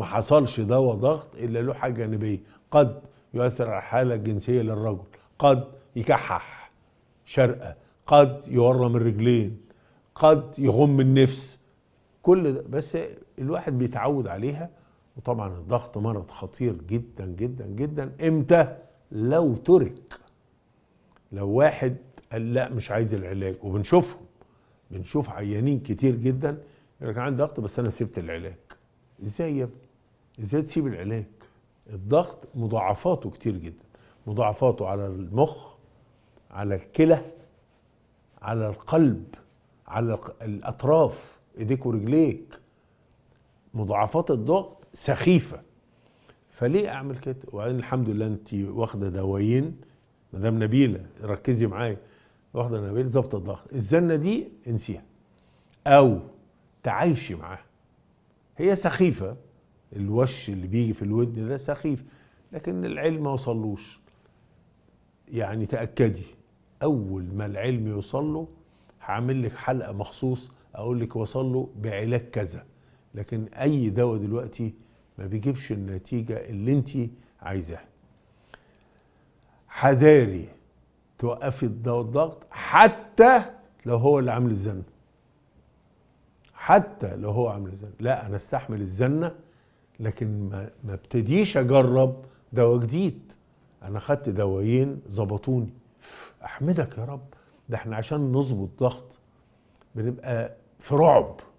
ما حصلش دواء ضغط الا له حاجه جانبيه قد يؤثر على الحاله الجنسيه للرجل قد يكحح شرقه قد يورم الرجلين قد يغم النفس كل ده بس الواحد بيتعود عليها وطبعا الضغط مرض خطير جدا جدا جدا امتى لو ترك لو واحد قال لا مش عايز العلاج وبنشوفهم بنشوف عيانين كتير جدا يقول لك عندي ضغط بس انا سبت العلاج ازاي يا ابني ازاي تسيب العلاج الضغط مضاعفاته كتير جدا مضاعفاته على المخ على الكلى على القلب على الاطراف ايديك ورجليك مضاعفات الضغط سخيفه فليه اعمل كده وبعدين الحمد لله انت واخده دوايين مدام نبيله ركزي معايا واخده نبيله ظبط الضغط الزنه دي انسيها او تعايشي معاها هي سخيفه الوش اللي بيجي في الودن ده سخيف لكن العلم ما وصلوش يعني تأكدي أول ما العلم يوصل له هعمل لك حلقة مخصوص أقول لك وصل له بعلاج كذا لكن أي دواء دلوقتي ما بيجيبش النتيجة اللي أنت عايزاها حذاري توقفي دواء الضغط حتى لو هو اللي عامل الزنة حتى لو هو عامل الزنة لا أنا استحمل الزنة لكن ما, ما ابتديش اجرب دواء جديد انا خدت دوايين ظبطوني احمدك يا رب ده احنا عشان نظبط ضغط بنبقى في رعب